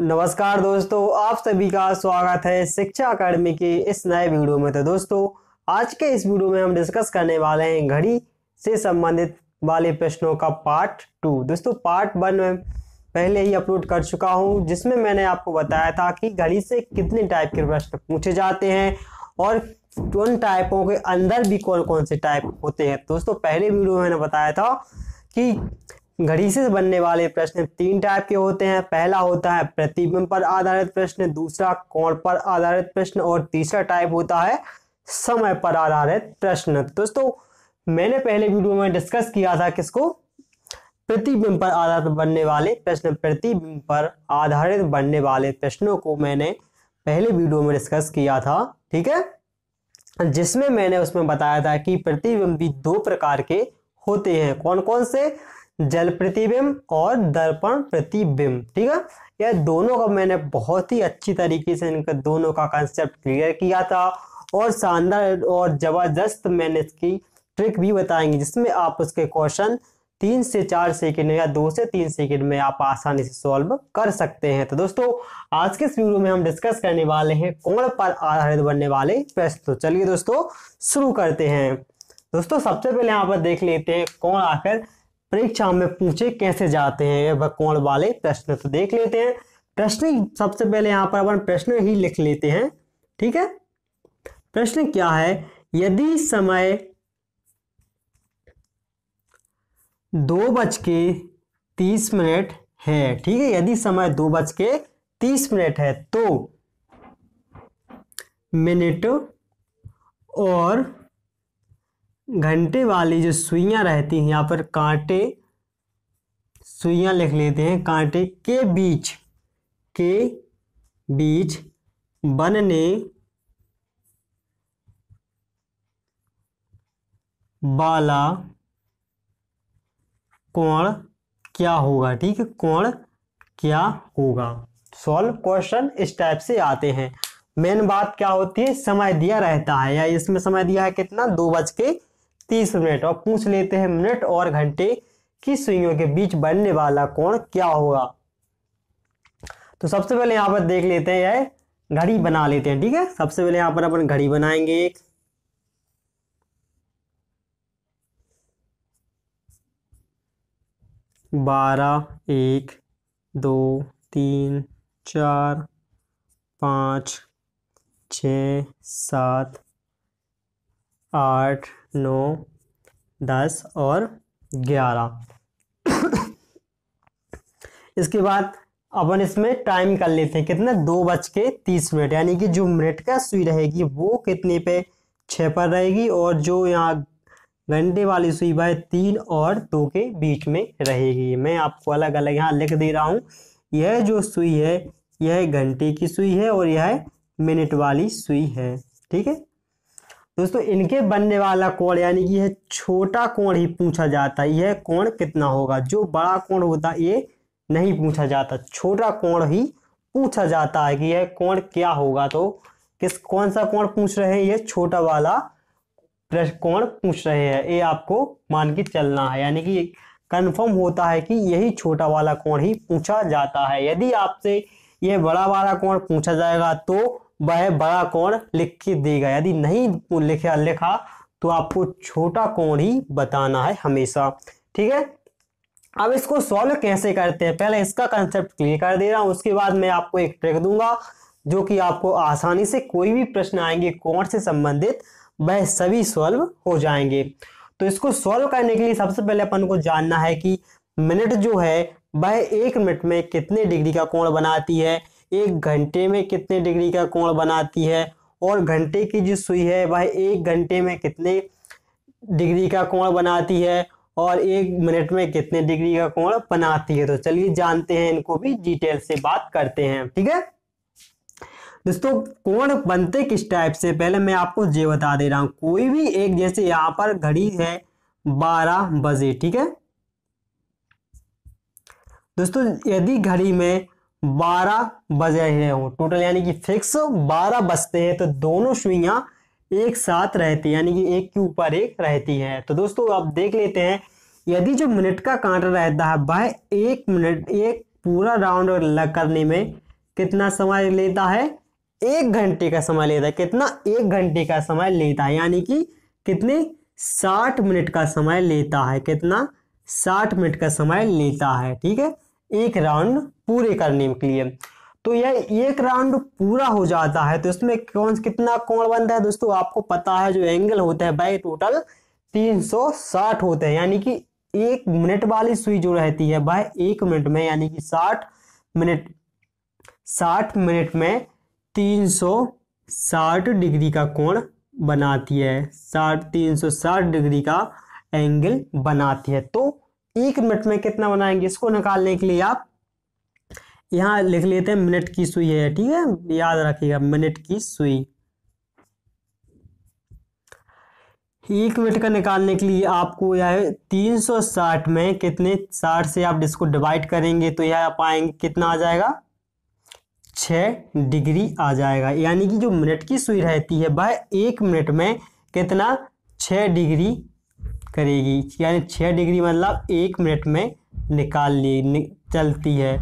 नमस्कार दोस्तों आप सभी का स्वागत है शिक्षा अकादमी के इस नए वीडियो में तो दोस्तों आज के इस वीडियो में हम डिस्कस करने वाले हैं घड़ी से संबंधित वाले प्रश्नों का पार्ट टू दोस्तों पार्ट वन में पहले ही अपलोड कर चुका हूं जिसमें मैंने आपको बताया था कि घड़ी से कितने टाइप के प्रश्न पूछे जाते हैं और उन टाइपों के अंदर भी कौन कौन से टाइप होते हैं दोस्तों पहले वीडियो में मैंने बताया था कि घड़ी से बनने वाले प्रश्न तीन टाइप के होते हैं पहला होता है प्रतिबिंब पर आधारित प्रश्न दूसरा कोण पर आधारित प्रश्न और तीसरा टाइप होता है समय पर आधारित प्रश्न दोस्तों मैंने पहले वीडियो में डिस्कस किया था किसको प्रतिबिंब पर आधारित बनने वाले प्रश्न प्रतिबिंब पर आधारित बनने वाले प्रश्नों को मैंने पहले वीडियो में डिस्कस किया था ठीक है जिसमें मैंने उसमें बताया था कि प्रतिबिंब भी दो प्रकार के होते हैं कौन कौन से जल प्रतिबिंब और दर्पण प्रतिबिंब ठीक है यह दोनों का मैंने बहुत ही अच्छी तरीके से इनका दोनों का कंसेप्ट क्लियर किया था और शानदार और जबरदस्त मैंने इसकी ट्रिक भी बताएंगे जिसमें आप उसके क्वेश्चन तीन से चार सेकेंड या दो से तीन सेकेंड में आप आसानी से सॉल्व कर सकते हैं तो दोस्तों आज के इस वीडियो में हम डिस्कस करने वाले हैं कोण पर आधारित बनने वाले प्रश्न तो चलिए दोस्तों शुरू करते हैं दोस्तों सबसे पहले यहाँ पर देख लेते हैं कौन आखिर परीक्षा में पूछे कैसे जाते हैं वह कौन वाले प्रश्न तो देख लेते हैं प्रश्न सबसे पहले यहाँ पर अपन प्रश्न ही लिख लेते हैं ठीक है प्रश्न क्या है यदि समय दो बज के तीस मिनट है ठीक है यदि समय दो बज के तीस मिनट है तो मिनट और घंटे वाली जो सुइयां रहती हैं यहाँ पर कांटे सुइयां लिख लेते हैं कांटे के बीच के बीच बनने वाला कोण क्या होगा ठीक है कोण क्या होगा सॉल्व क्वेश्चन इस टाइप से आते हैं मेन बात क्या होती है समय दिया रहता है या इसमें समय दिया है कितना दो बज के तीस मिनट और पूछ लेते हैं मिनट और घंटे की सुइयों के बीच बनने वाला कोण क्या होगा तो सबसे पहले यहां पर देख लेते हैं यह घड़ी बना लेते हैं ठीक है सबसे पहले यहां पर अपन घड़ी बनाएंगे एक बारह एक दो तीन चार पाँच छ सात आठ नौ दस और ग्यारह इसके बाद अपन इसमें टाइम कर लेते हैं कितने दो बज के तीस मिनट यानी कि जो मिनट का सुई रहेगी वो कितने पे छः पर रहेगी और जो यहाँ घंटे वाली सुई वह तीन और दो के बीच में रहेगी मैं आपको अलग अलग यहाँ लिख दे रहा हूँ यह जो सुई है यह घंटे की सुई है और यह मिनट वाली सुई है ठीक है दोस्तों इनके बनने वाला कोण यानी कि यह छोटा कोण ही पूछा जाता है यह कोण कितना होगा जो बड़ा कोण होता है ये नहीं पूछा जाता छोटा कोण ही पूछा जाता है कि यह कोण क्या होगा तो किस कौन सा कोण पूछ रहे हैं ये छोटा वाला कोण पूछ रहे हैं ये आपको मान के चलना है यानी कि कंफर्म होता है कि यही छोटा वाला कोण ही पूछा जाता है यदि आपसे यह बड़ा वाला कोण पूछा जाएगा तो वह बड़ा कोण लिख देगा यदि नहीं लिखा लिखा तो आपको छोटा कोण ही बताना है हमेशा ठीक है अब इसको सॉल्व कैसे करते हैं पहले इसका कंसेप्ट क्लियर कर दे रहा हूं उसके बाद मैं आपको एक ट्रिक दूंगा जो कि आपको आसानी से कोई भी प्रश्न आएंगे कोण से संबंधित वह सभी सॉल्व हो जाएंगे तो इसको सॉल्व करने के लिए सबसे पहले अपन को जानना है कि मिनट जो है वह एक मिनट में कितने डिग्री का कोण बनाती है एक घंटे में कितने डिग्री का कोण बनाती है और घंटे की जो सुई है वह एक घंटे में कितने डिग्री का कोण बनाती है और एक मिनट में कितने डिग्री का कोण बनाती है तो चलिए जानते हैं इनको भी डिटेल से बात करते हैं ठीक है दोस्तों कोण बनते किस टाइप से पहले मैं आपको ये बता दे रहा हूं कोई भी एक जैसे यहाँ पर घड़ी है बारह बजे ठीक है दोस्तों यदि घड़ी में बारह बज रहे हों टोटल यानी कि फिक्स बारह बजते हैं तो दोनों सुइयां एक साथ रहती है यानी कि एक के ऊपर एक रहती है तो दोस्तों आप देख लेते हैं यदि जो मिनट का कांटा रहता है वह एक मिनट एक पूरा राउंड करने में कितना समय लेता है एक घंटे का समय लेता है कितना एक घंटे का समय लेता है यानी कि कितने साठ मिनट का समय लेता है कितना साठ मिनट का समय लेता है ठीक है एक राउंड पूरे करने के लिए तो यह एक राउंड पूरा हो जाता है तो इसमें कौन कितना कोण बनता है दोस्तों आपको पता है जो एंगल होता है बाई टोटल 360 होते हैं यानी कि एक मिनट वाली सुई जो रहती है वह एक मिनट में यानी कि 60 मिनट 60 मिनट में 360 डिग्री का कोण बनाती है साठ तीन साठ डिग्री का एंगल बनाती है तो एक मिनट में कितना बनाएंगे इसको निकालने के लिए आप यहाँ लिख लेते हैं मिनट की सुई है ठीक है याद रखिएगा मिनट की सुई एक मिनट का निकालने के लिए आपको यह 360 में कितने 60 से आप इसको डिवाइड करेंगे तो यह आप आएंगे कितना आ जाएगा छः डिग्री आ जाएगा यानी कि जो मिनट की सुई रहती है वह एक मिनट में कितना छः डिग्री करेगी यानी छः डिग्री मतलब एक मिनट में निकाल ली चलती है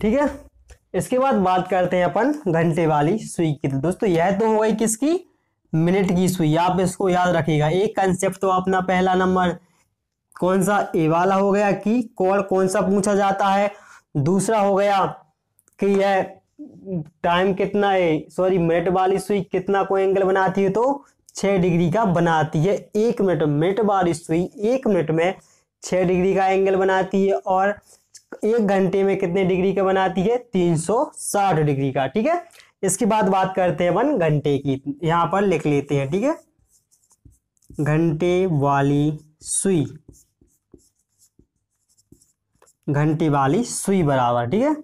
ठीक है इसके बाद बात करते हैं अपन घंटे वाली सुई की तो दोस्तों यह तो हो गई किसकी मिनट की सुई आप इसको याद रखिएगा एक कंसेप्ट तो अपना पहला नंबर कौन सा ए वाला हो गया कि कौन कौन सा पूछा जाता है दूसरा हो गया कि यह टाइम कितना है सॉरी मिनट वाली सुई कितना को एंगल बनाती है तो छह डिग्री का बनाती है एक मिनट मिनट वाली सुई एक मिनट में छह डिग्री का एंगल बनाती है और एक घंटे में कितने डिग्री का बनाती है तीन सौ साठ डिग्री का ठीक है इसके बाद बात करते हैं वन घंटे की यहाँ पर लिख लेते हैं ठीक है घंटे वाली सुई घंटे वाली सुई बराबर ठीक है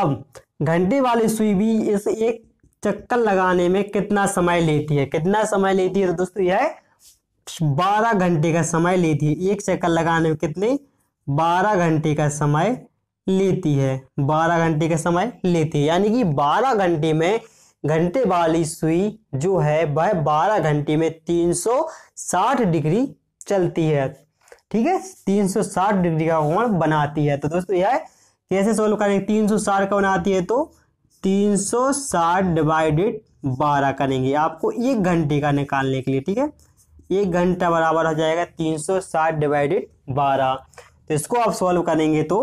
अब घंटे वाली सुई भी इस एक चक्कर लगाने में कितना समय लेती है कितना समय लेती है तो दोस्तों यह बारह घंटे का समय लेती है एक चक्कर लगाने में कितने बारह घंटे का समय लेती है बारह घंटे का समय लेती है यानी कि बारह घंटे में घंटे वाली सुई जो है वह बारह घंटे में तीन सौ साठ डिग्री चलती है ठीक है 360 डिग्री का कोण बनाती है तो दोस्तों यह कैसे सोल्व करेंगे 360 का बनाती है तो 360 डिवाइडेड 12 करेंगे आपको एक घंटे का निकालने के लिए ठीक है एक घंटा बराबर हो जाएगा 360 डिवाइडेड 12 तो इसको आप सॉल्व करेंगे तो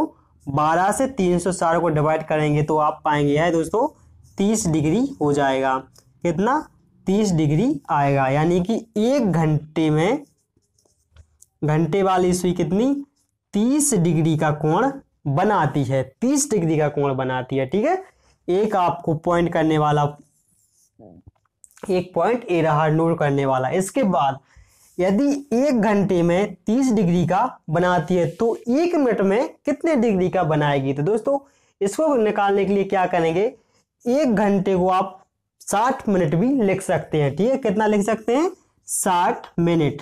12 से 360 को डिवाइड करेंगे तो आप पाएंगे यह दोस्तों 30 डिग्री हो जाएगा कितना 30 डिग्री आएगा यानी कि एक घंटे में घंटे वाली सुई कितनी तीस डिग्री का कोण बनाती है तीस डिग्री का कोण बनाती है ठीक है एक आपको पॉइंट करने वाला एक पॉइंट ए रहा नोट करने वाला इसके बाद यदि एक घंटे में तीस डिग्री का बनाती है तो एक मिनट में कितने डिग्री का बनाएगी तो दोस्तों इसको निकालने के लिए क्या करेंगे एक घंटे को आप साठ मिनट भी लिख सकते हैं ठीक है कितना लिख सकते हैं साठ मिनट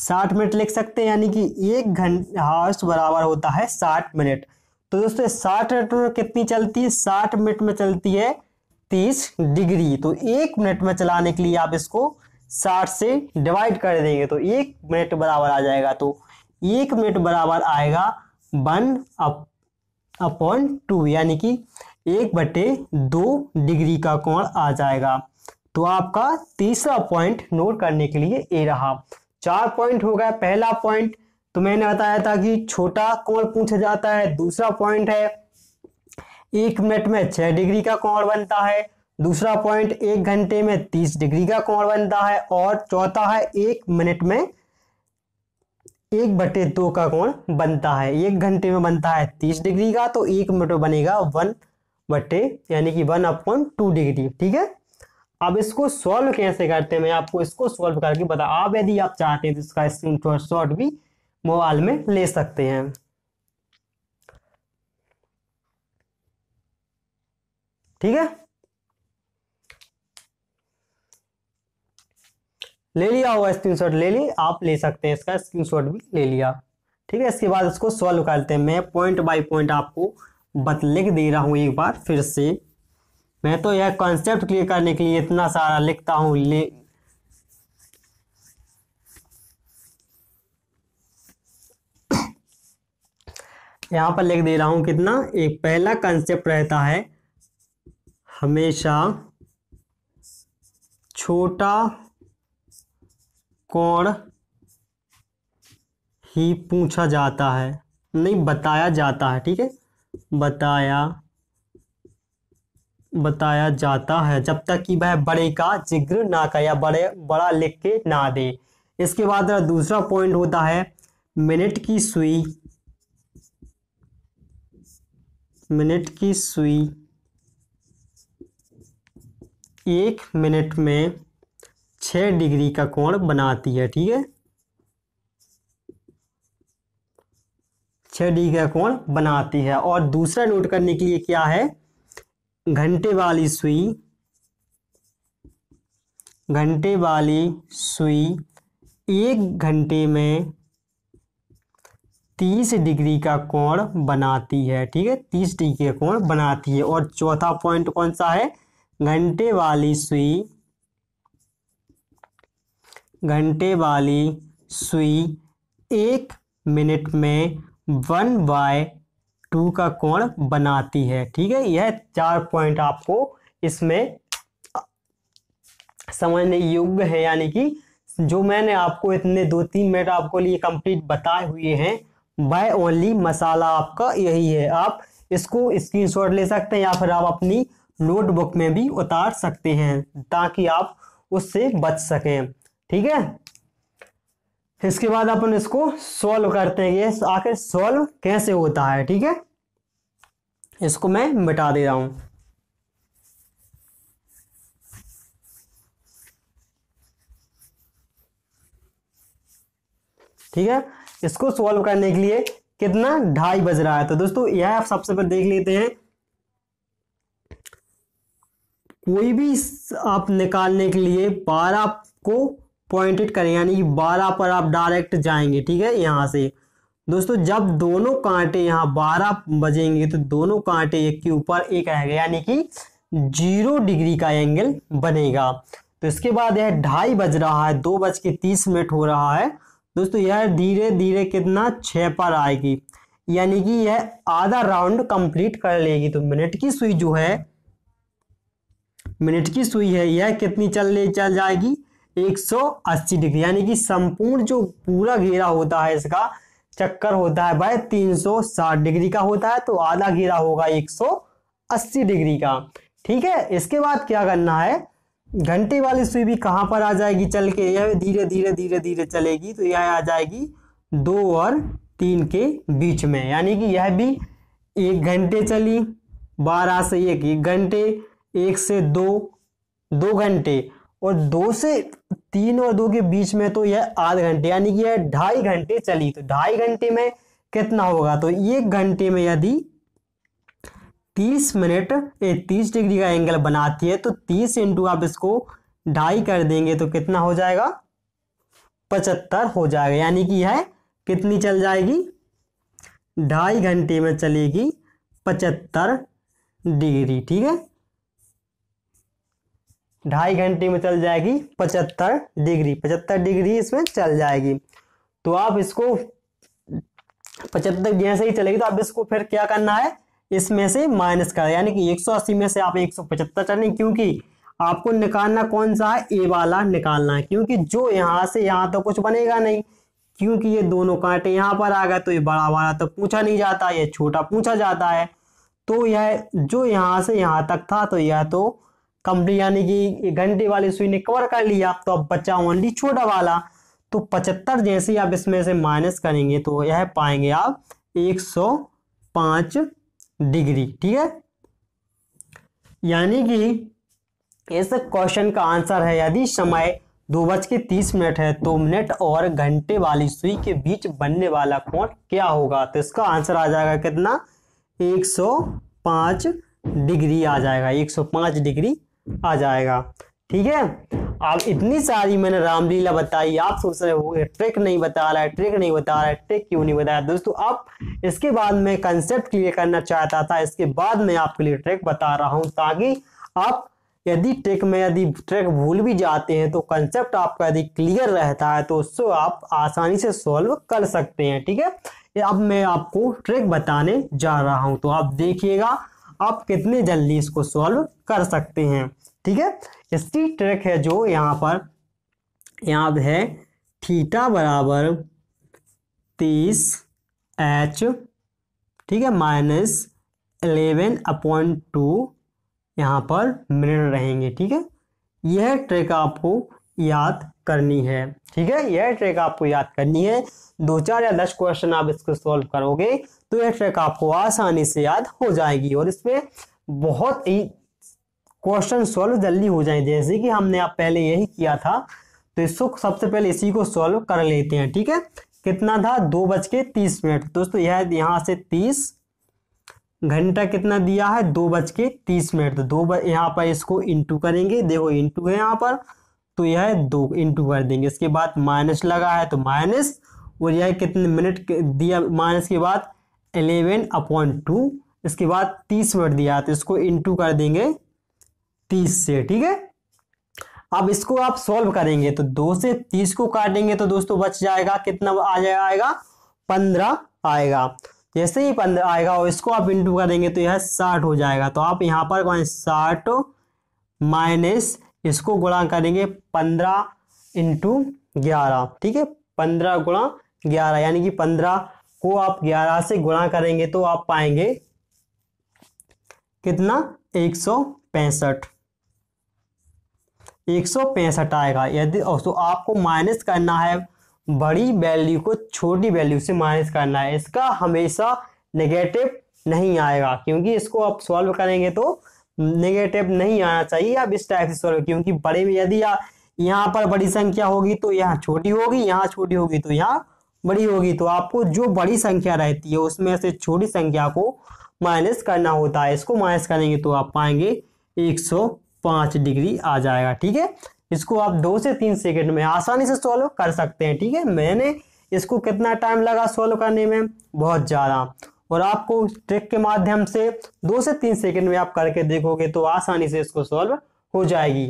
साठ मिनट लिख सकते हैं यानी कि एक घंटे बराबर होता है साठ मिनट तो दोस्तों साठ मिनट में कितनी चलती है साठ मिनट में चलती है तीस डिग्री तो एक मिनट में चलाने के लिए आप इसको साठ से डिवाइड कर देंगे तो एक मिनट बराबर आ जाएगा तो एक मिनट बराबर आएगा वन अपॉन टू यानी कि एक बटे दो डिग्री का कोण आ जाएगा तो आपका तीसरा पॉइंट नोट करने के लिए ए रहा चार पॉइंट हो गया पहला पॉइंट तो मैंने बताया था कि छोटा कोण पूछा जाता है दूसरा पॉइंट है एक मिनट में छह डिग्री का कोण बनता है दूसरा पॉइंट एक घंटे में तीस डिग्री का कोण बनता है और चौथा है एक मिनट में एक बटे दो का कोण बनता है एक घंटे में बनता है तीस डिग्री का तो एक मिनट में बनेगा वन बटे यानी कि वन अपॉन टू डिग्री ठीक है अब इसको सॉल्व कैसे करते हैं मैं आपको इसको सॉल्व करके बता आप यदि आप चाहते हैं तो इसका स्क्रीन शॉट भी मोबाइल में ले सकते हैं ठीक है ले लिया हुआ स्क्रीन शॉट ले लिया आप ले सकते हैं इसका स्क्रीन शॉट भी ले लिया ठीक है इसके बाद इसको सॉल्व करते हैं मैं पॉइंट बाय पॉइंट आपको बत लिख दे रहा हूं एक बार फिर से मैं तो यह कॉन्सेप्ट क्लियर करने के लिए इतना सारा लिखता हूं ले यहां पर लिख दे रहा हूं कितना एक पहला कॉन्सेप्ट रहता है हमेशा छोटा कोण ही पूछा जाता है नहीं बताया जाता है ठीक है बताया बताया जाता है जब तक कि वह बड़े का जिक्र ना करे या बड़े बड़ा लिख के ना दे इसके बाद दूसरा पॉइंट होता है मिनट की सुई मिनट की सुई एक मिनट में छः डिग्री का कोण बनाती है ठीक है छः डिग्री का कोण बनाती है और दूसरा नोट करने के लिए क्या है घंटे वाली सुई घंटे वाली सुई एक घंटे में तीस डिग्री का कोण बनाती है ठीक है तीस डिग्री का कोण बनाती है और चौथा पॉइंट कौन सा है घंटे वाली सुई घंटे वाली सुई एक मिनट में वन बाय टू का कोण बनाती है ठीक है यह चार पॉइंट आपको इसमें समझने योग्य है यानी कि जो मैंने आपको इतने दो तीन मिनट आपको लिए कंप्लीट बताए हुए हैं वह ओनली मसाला आपका यही है आप इसको स्क्रीनशॉट ले सकते हैं या फिर आप अपनी नोटबुक में भी उतार सकते हैं ताकि आप उससे बच सकें ठीक है इसके बाद अपन इसको सॉल्व करते हैं आखिर सॉल्व कैसे होता है ठीक है इसको मैं मिटा दे रहा हूं ठीक है इसको सॉल्व करने के लिए कितना ढाई बज रहा है तो दोस्तों यह आप सबसे पहले देख लेते हैं कोई भी आप निकालने के लिए बारह को पॉइंटेड करें यानी बारह पर आप डायरेक्ट जाएंगे ठीक है यहां से दोस्तों जब दोनों कांटे यहाँ बारह बजेंगे तो दोनों कांटे एक के ऊपर एक रहेगा यानी कि जीरो डिग्री का एंगल बनेगा तो इसके बाद यह ढाई बज रहा है दो बज के तीस मिनट हो रहा है दोस्तों यह धीरे धीरे कितना छः पर आएगी यानी कि यह आधा राउंड कंप्लीट कर लेगी तो मिनट की सुई जो है मिनट की सुई है यह कितनी चल ले चल जाएगी 180 डिग्री यानी कि संपूर्ण जो पूरा घेरा होता है इसका चक्कर होता है भाई 360 डिग्री का होता है तो आधा घेरा होगा 180 डिग्री का ठीक है इसके बाद क्या करना है घंटे वाली सुई भी कहाँ पर आ जाएगी चल के यह धीरे धीरे धीरे धीरे चलेगी तो यह आ जाएगी दो और तीन के बीच में यानी कि यह भी एक घंटे चली बारह से एक एक घंटे एक से दो दो घंटे और दो से तीन और दो के बीच में तो यह आध घंटे यानी कि यह ढाई घंटे चली तो ढाई घंटे में कितना होगा तो एक घंटे में यदि तीस मिनट तीस डिग्री का एंगल बनाती है तो तीस इंटू आप इसको ढाई कर देंगे तो कितना हो जाएगा पचहत्तर हो जाएगा यानी कि यह कितनी चल जाएगी ढाई घंटे में चलेगी पचहत्तर डिग्री ठीक है ढाई घंटे में चल जाएगी पचहत्तर डिग्री पचहत्तर डिग्री इसमें चल जाएगी तो आप इसको पचहत्तर जैसे ही चलेगी तो आप इसको फिर क्या करना है इसमें से माइनस कर यानी कि 180 में से आप 175 चलेंगे क्योंकि आपको निकालना कौन सा है ए वाला निकालना है क्योंकि जो यहाँ से यहाँ तो कुछ बनेगा नहीं क्योंकि ये दोनों कांटे यहाँ पर आ गए तो ये बड़ा वाला तो पूछा नहीं जाता ये छोटा पूछा जाता है तो यह जो यहाँ से यहाँ तक था तो यह तो कंप्लीट यानी कि घंटे वाली सुई ने कवर कर लिया तो अब बचा ओनली छोटा वाला तो पचहत्तर जैसे ही आप इसमें से माइनस करेंगे तो यह पाएंगे आप एक डिग्री ठीक है यानी कि इस क्वेश्चन का आंसर है यदि समय दो बज के तीस मिनट है तो मिनट और घंटे वाली सुई के बीच बनने वाला कोण क्या होगा तो इसका आंसर आ जाएगा कितना 105 डिग्री आ जाएगा 105 डिग्री आ जाएगा ठीक है अब इतनी सारी मैंने रामलीला बताई आप सोच रहे हो ट्रिक नहीं बता रहा है ट्रिक नहीं बता रहा है ट्रिक क्यों नहीं बताया दोस्तों अब इसके बाद मैं कंसेप्ट क्लियर करना चाहता था इसके बाद मैं आपके लिए ट्रिक बता रहा हूं ताकि आप यदि ट्रिक में यदि ट्रिक भूल भी जाते हैं तो कंसेप्ट आपका यदि क्लियर रहता है तो उससे आप आसानी से सॉल्व कर सकते हैं ठीक है अब मैं आपको ट्रिक बताने जा रहा हूं तो आप देखिएगा आप कितने जल्दी इसको सॉल्व कर सकते हैं ठीक है इसकी ट्रिक है जो यहाँ पर यहाँ है थीटा बराबर तीस एच ठीक है माइनस एलेवन अपॉइंट टू यहाँ पर मिनट रहेंगे ठीक है यह ट्रिक आपको याद करनी है ठीक है यह ट्रिक आपको याद करनी है दो चार या दस क्वेश्चन आप इसको सॉल्व करोगे तो यह ट्रिक आपको आसानी से याद हो जाएगी और इसमें बहुत ही क्वेश्चन सॉल्व जल्दी हो जाए जैसे कि हमने आप पहले यही किया था तो इसको सबसे पहले इसी को सॉल्व कर लेते हैं ठीक है कितना था दो बज के तीस मिनट दोस्तों यह यहाँ से तीस घंटा कितना दिया है दो बज के तीस मिनट तो दो यहाँ पर इसको इंटू करेंगे देखो इंटू है यहाँ पर तो यह दो इंटू कर देंगे इसके बाद माइनस लगा है तो माइनस और यह कितने मिनट दिया माइनस के बाद एलेवन अपॉन टू इसके बाद तीस मिनट दिया तो इसको इंटू कर देंगे तीस से ठीक है अब इसको आप सॉल्व करेंगे तो दो से तीस को काटेंगे तो दोस्तों बच जाएगा कितना आ जाएगा आएगा पंद्रह आएगा जैसे ही पंद्रह आएगा और इसको आप इंटू करेंगे तो यह साठ हो जाएगा तो आप यहाँ पर साठ माइनस इसको गुणा करेंगे पंद्रह इंटू ग्यारह ठीक है पंद्रह गुणा ग्यारह यानी कि पंद्रह को आप ग्यारह से गुणा करेंगे तो आप पाएंगे कितना एक सौ पैंसठ एक सौ पैंसठ आएगा यदि तो आपको माइनस करना है बड़ी वैल्यू को छोटी वैल्यू से माइनस करना है इसका हमेशा नेगेटिव नहीं आएगा क्योंकि इसको आप सॉल्व करेंगे तो नेगेटिव नहीं आना चाहिए आप इस टाइप से सोल्व क्योंकि बड़े में यदि यहाँ पर बड़ी संख्या होगी तो यहाँ छोटी होगी यहाँ छोटी होगी तो यहाँ बड़ी होगी तो आपको जो बड़ी संख्या रहती है उसमें से छोटी संख्या को माइनस करना होता है इसको माइनस करेंगे तो आप पाएंगे 105 डिग्री आ जाएगा ठीक है इसको आप दो से तीन सेकेंड में आसानी से सॉल्व कर सकते हैं ठीक है मैंने इसको कितना टाइम लगा सॉल्व करने में बहुत ज़्यादा और आपको ट्रिक के माध्यम से दो से तीन सेकंड में आप करके देखोगे तो आसानी से इसको सॉल्व हो जाएगी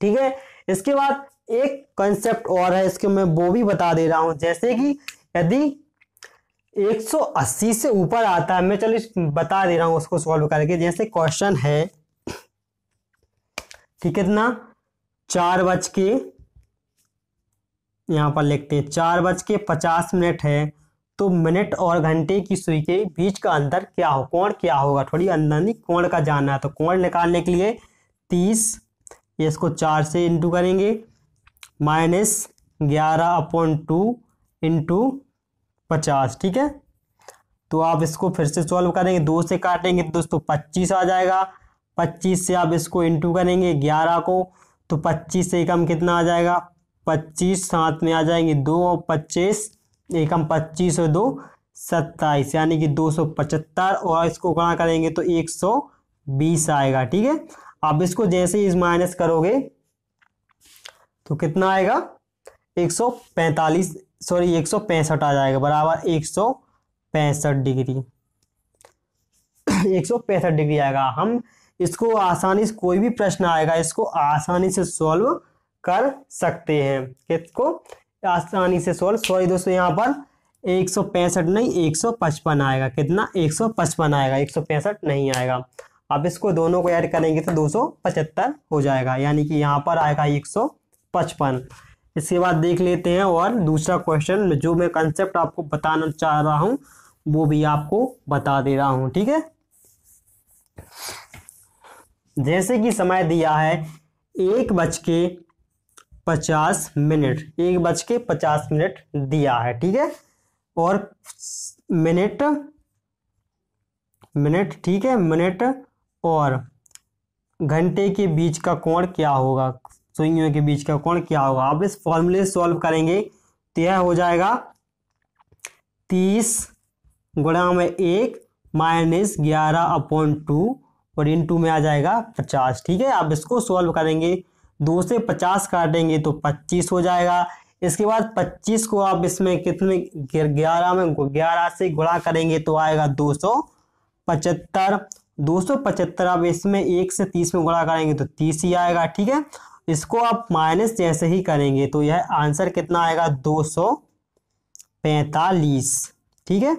ठीक है इसके बाद एक कंसेप्ट और है इसके मैं वो भी बता दे रहा हूं जैसे कि यदि 180 से ऊपर आता है मैं चलो बता दे रहा हूं उसको सॉल्व करके जैसे क्वेश्चन है ठीक है ना चार बज के यहाँ पर लिखते हैं चार बज के पचास मिनट है तो मिनट और घंटे की सुई के बीच का अंतर क्या हो कोण क्या होगा थोड़ी अंदर कोण का जानना है तो कोण निकालने के लिए तीस इसको चार से इंटू करेंगे माइनस ग्यारह अपॉन टू इंटू पचास ठीक है तो आप इसको फिर से सॉल्व करेंगे दो से काटेंगे तो दोस्तों पच्चीस आ जाएगा पच्चीस से आप इसको इंटू करेंगे ग्यारह को तो पच्चीस से कम कितना आ जाएगा पच्चीस साथ में आ जाएंगे दो और पच्चीस एकम पच्चीस और दो सत्ताईस यानी कि दो सौ पचहत्तर और इसको गुणा करेंगे तो एक सौ बीस आएगा ठीक है अब इसको जैसे ही माइनस करोगे तो कितना आएगा एक सौ पैंतालीस सॉरी एक सौ पैंसठ आ जाएगा बराबर एक सौ पैंसठ डिग्री एक सौ पैंसठ डिग्री आएगा हम इसको आसानी से कोई भी प्रश्न आएगा इसको आसानी से सॉल्व कर सकते हैं किसको तो आसानी से सोल्व सॉरी दोस्तों यहाँ पर एक सौ पैंसठ नहीं एक सौ पचपन आएगा कितना एक सौ पचपन आएगा एक सौ पैंसठ नहीं आएगा अब इसको दोनों को ऐड करेंगे तो दो सौ पचहत्तर हो जाएगा यानी कि यहाँ पर आएगा एक सौ पचपन इसके बाद देख लेते हैं और दूसरा क्वेश्चन जो मैं कंसेप्ट आपको बताना चाह रहा हूँ वो भी आपको बता दे रहा हूँ ठीक है जैसे कि समय दिया है एक बज के पचास मिनट एक बज के पचास मिनट दिया है ठीक है और मिनट मिनट ठीक है मिनट और घंटे के बीच का कोण क्या होगा सुइयों के बीच का कोण क्या होगा आप इस फॉर्मूले सॉल्व करेंगे तो यह हो जाएगा तीस गुणा में एक माइनस ग्यारह अपॉन टू और इन टू में आ जाएगा पचास ठीक है आप इसको सॉल्व करेंगे दो से पचास काटेंगे तो पच्चीस हो जाएगा इसके बाद पच्चीस को आप इसमें कितने ग्यारह में ग्यारह से गुणा करेंगे तो आएगा दो सौ पचहत्तर दो सौ पचहत्तर आप इसमें एक से तीस में गुणा करेंगे तो तीस ही आएगा ठीक है इसको आप माइनस जैसे ही करेंगे तो यह आंसर कितना आएगा दो सौ पैंतालीस ठीक है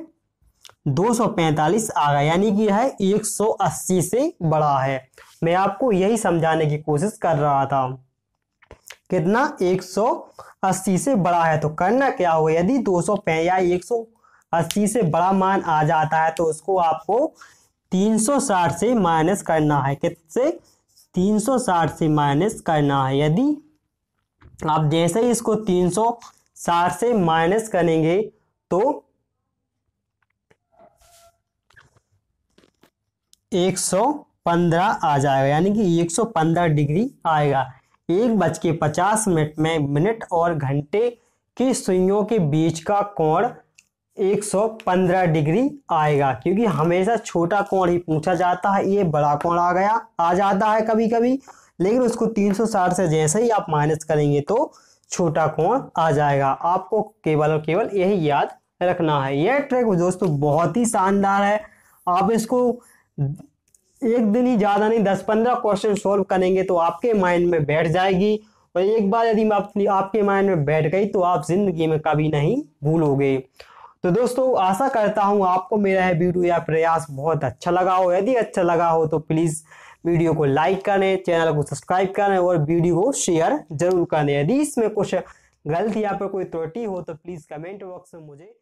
दो सौ पैंतालीस आ गया यानी कि यह एक सौ अस्सी से बड़ा है मैं आपको यही समझाने की कोशिश कर रहा था कितना 180 से बड़ा है तो करना क्या हो यदि दो या 180 से बड़ा मान आ जाता है तो उसको आपको 360 से माइनस करना है कितने 360 से माइनस करना है यदि आप जैसे ही इसको 360 से माइनस करेंगे तो पंद्रह आ जाएगा यानी कि एक सौ पंद्रह डिग्री आएगा एक बज के पचास मिनट में मिनट और घंटे की सुइयों के बीच का कोण 115 डिग्री आएगा क्योंकि हमेशा छोटा कोण ही पूछा जाता है ये बड़ा कोण आ गया आ जाता है कभी कभी लेकिन उसको 360 से जैसे ही आप माइनस करेंगे तो छोटा कोण आ जाएगा आपको केवल और केवल यही याद रखना है यह ट्रैक दोस्तों बहुत ही शानदार है आप इसको एक दिन ही ज़्यादा नहीं दस पंद्रह क्वेश्चन सोल्व करेंगे तो आपके माइंड में बैठ जाएगी और एक बार यदि अपनी आपके माइंड में बैठ गई तो आप जिंदगी में कभी नहीं भूलोगे तो दोस्तों आशा करता हूँ आपको मेरा है वीडियो या प्रयास बहुत अच्छा लगा हो यदि अच्छा लगा हो तो प्लीज़ वीडियो को लाइक करें चैनल को सब्सक्राइब करें और वीडियो को शेयर जरूर करें यदि इसमें कुछ गलती या पर कोई त्रुटि हो तो प्लीज़ कमेंट बॉक्स में मुझे